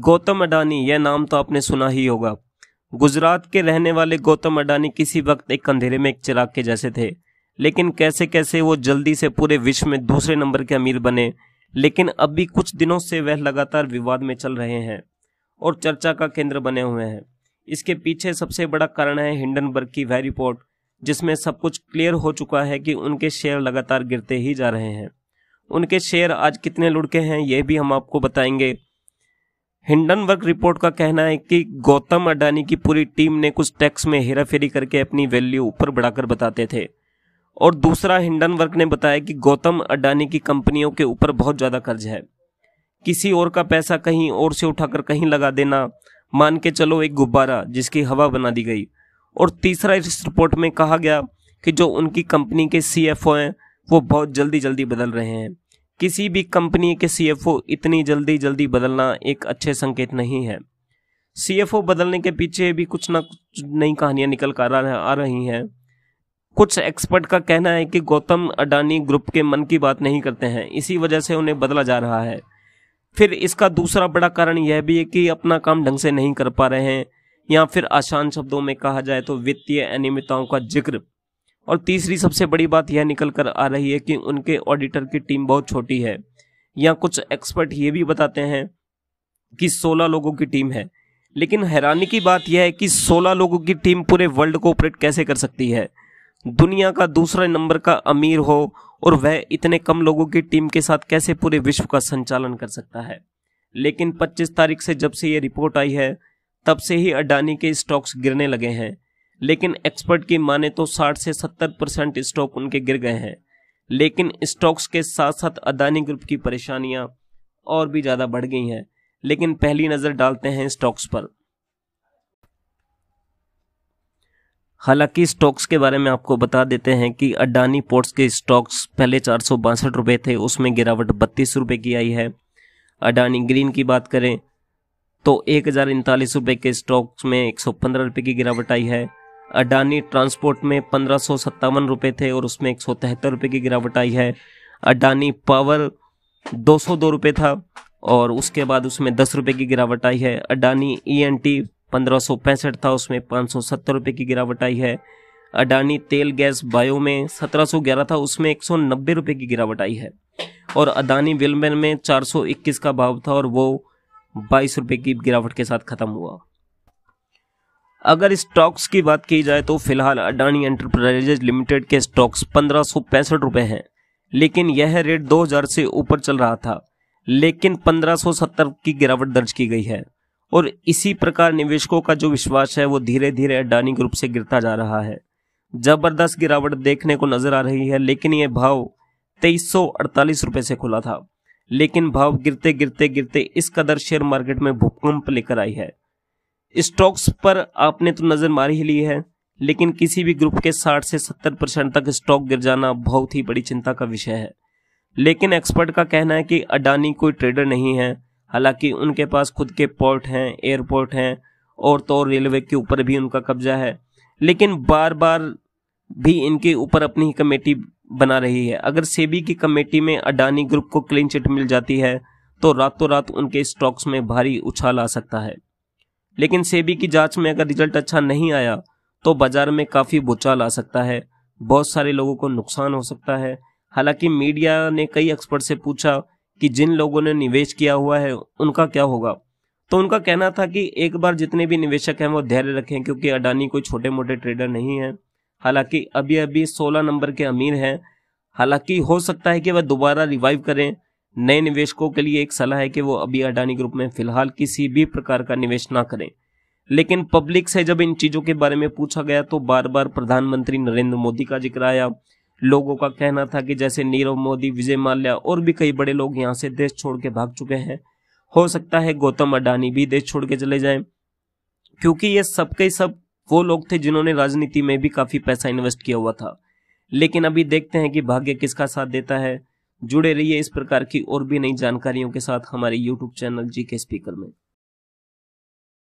गौतम अडानी यह नाम तो आपने सुना ही होगा गुजरात के रहने वाले गौतम अडानी किसी वक्त एक अंधेरे में एक चिराग के जैसे थे लेकिन कैसे कैसे वो जल्दी से पूरे विश्व में दूसरे नंबर के अमीर बने लेकिन अभी कुछ दिनों से वह लगातार विवाद में चल रहे हैं और चर्चा का केंद्र बने हुए हैं इसके पीछे सबसे बड़ा कारण है हिंडनबर्ग की वह रिपोर्ट जिसमें सब कुछ क्लियर हो चुका है कि उनके शेयर लगातार गिरते ही जा रहे हैं उनके शेयर आज कितने लुढ़के हैं यह भी हम आपको बताएंगे हिंडनबर्ग रिपोर्ट का कहना है कि गौतम अडानी की पूरी टीम ने कुछ टैक्स में हेराफेरी करके अपनी वैल्यू ऊपर बढ़ाकर बताते थे और दूसरा हिंडनबर्ग ने बताया कि गौतम अडानी की कंपनियों के ऊपर बहुत ज़्यादा कर्ज है किसी और का पैसा कहीं और से उठाकर कहीं लगा देना मान के चलो एक गुब्बारा जिसकी हवा बना दी गई और तीसरा इस रिपोर्ट में कहा गया कि जो उनकी कंपनी के सी हैं वो बहुत जल्दी जल्दी बदल रहे हैं किसी भी कंपनी के सीएफओ इतनी जल्दी जल्दी बदलना एक अच्छे संकेत नहीं है सीएफओ बदलने के पीछे भी कुछ ना कुछ नई कहानियां निकल कर आ रही हैं कुछ एक्सपर्ट का कहना है कि गौतम अडानी ग्रुप के मन की बात नहीं करते हैं इसी वजह से उन्हें बदला जा रहा है फिर इसका दूसरा बड़ा कारण यह भी है कि अपना काम ढंग से नहीं कर पा रहे हैं या फिर आसान शब्दों में कहा जाए तो वित्तीय अनियमितताओं का जिक्र और तीसरी सबसे बड़ी बात यह निकल कर आ रही है कि उनके ऑडिटर की टीम बहुत छोटी है यहाँ कुछ एक्सपर्ट ये भी बताते हैं कि 16 लोगों की टीम है लेकिन हैरानी की बात यह है कि 16 लोगों की टीम पूरे वर्ल्ड को ऑपरेट कैसे कर सकती है दुनिया का दूसरा नंबर का अमीर हो और वह इतने कम लोगों की टीम के साथ कैसे पूरे विश्व का संचालन कर सकता है लेकिन 25 तारीख से जब से ये रिपोर्ट आई है तब से ही अडानी के स्टॉक्स गिरने लगे हैं लेकिन एक्सपर्ट की माने तो 60 से 70 परसेंट स्टॉक उनके गिर गए हैं लेकिन स्टॉक्स के साथ साथ अदानी ग्रुप की परेशानियां और भी ज़्यादा बढ़ गई हैं लेकिन पहली नज़र डालते हैं स्टॉक्स पर हालांकि स्टॉक्स के बारे में आपको बता देते हैं कि अडानी पोर्ट्स के स्टॉक्स पहले चार रुपए थे उसमें गिरावट बत्तीस रुपए की आई है अडानी ग्रीन की बात करें तो एक हज़ार के स्टॉक्स में एक सौ पंद्रह की गिरावट आई है अडानी ट्रांसपोर्ट में पंद्रह सौ सत्तावन रुपये थे और उसमें एक सौ तिहत्तर रुपये की गिरावट आई है अडानी पावर दो सौ दो रुपये था और उसके बाद उसमें दस रुपये की गिरावट आई है अडानी ई एन टी पंद्रह सौ पैंसठ था उसमें पाँच सौ सत्तर रुपये की गिरावट आई है अडानी तेल गैस बायो में सत्रह सौ ग्यारह था उसमें एक सौ नब्बे रुपये की गिरावट आई है और अदानी विलमेन में चार सौ इक्कीस का भाव था और वो बाईस रुपये की गिरावट के साथ ख़त्म हुआ अगर स्टॉक्स की बात की जाए तो फिलहाल अडानी एंटरप्राइजेज लिमिटेड के स्टॉक्स पंद्रह सौ पैंसठ रुपये हैं लेकिन यह रेट 2000 से ऊपर चल रहा था लेकिन 1570 की गिरावट दर्ज की गई है और इसी प्रकार निवेशकों का जो विश्वास है वो धीरे धीरे अडानी ग्रुप से गिरता जा रहा है जबरदस्त गिरावट देखने को नजर आ रही है लेकिन यह भाव तेईस रुपए से खुला था लेकिन भाव गिरते गिरते गिरते इस कदर शेयर मार्केट में भूकंप लेकर आई है स्टॉक्स पर आपने तो नज़र मारी ही ली है लेकिन किसी भी ग्रुप के 60 से 70 परसेंट तक स्टॉक गिर जाना बहुत ही बड़ी चिंता का विषय है लेकिन एक्सपर्ट का कहना है कि अडानी कोई ट्रेडर नहीं है हालांकि उनके पास खुद के पोर्ट हैं एयरपोर्ट हैं और तो रेलवे के ऊपर भी उनका कब्जा है लेकिन बार बार भी इनके ऊपर अपनी ही कमेटी बना रही है अगर सेबी की कमेटी में अडानी ग्रुप को क्लीन चिट मिल जाती है तो रातों रात उनके स्टॉक्स में भारी उछाल आ सकता है लेकिन सेबी की जांच में अगर रिजल्ट अच्छा नहीं आया तो बाजार में काफ़ी भूचाल आ सकता है बहुत सारे लोगों को नुकसान हो सकता है हालांकि मीडिया ने कई एक्सपर्ट से पूछा कि जिन लोगों ने निवेश किया हुआ है उनका क्या होगा तो उनका कहना था कि एक बार जितने भी निवेशक हैं वो धैर्य रखें क्योंकि अडानी कोई छोटे मोटे ट्रेडर नहीं है हालांकि अभी अभी सोलह नंबर के अमीर हैं हालांकि हो सकता है कि वह दोबारा रिवाइव करें नए निवेशकों के लिए एक सलाह है कि वो अभी अडानी ग्रुप में फिलहाल किसी भी प्रकार का निवेश ना करें लेकिन पब्लिक से जब इन चीजों के बारे में पूछा गया तो बार बार प्रधानमंत्री नरेंद्र मोदी का जिक्र आया लोगों का कहना था कि जैसे नीरव मोदी विजय माल्या और भी कई बड़े लोग यहाँ से देश छोड़ के भाग चुके हैं हो सकता है गौतम अडानी भी देश छोड़ के चले जाए क्योंकि ये सबके सब वो लोग थे जिन्होंने राजनीति में भी काफी पैसा इन्वेस्ट किया हुआ था लेकिन अभी देखते हैं कि भाग्य किसका साथ देता है जुड़े रहिए इस प्रकार की और भी नई जानकारियों के साथ हमारे यूट्यूब चैनल जी के स्पीकर में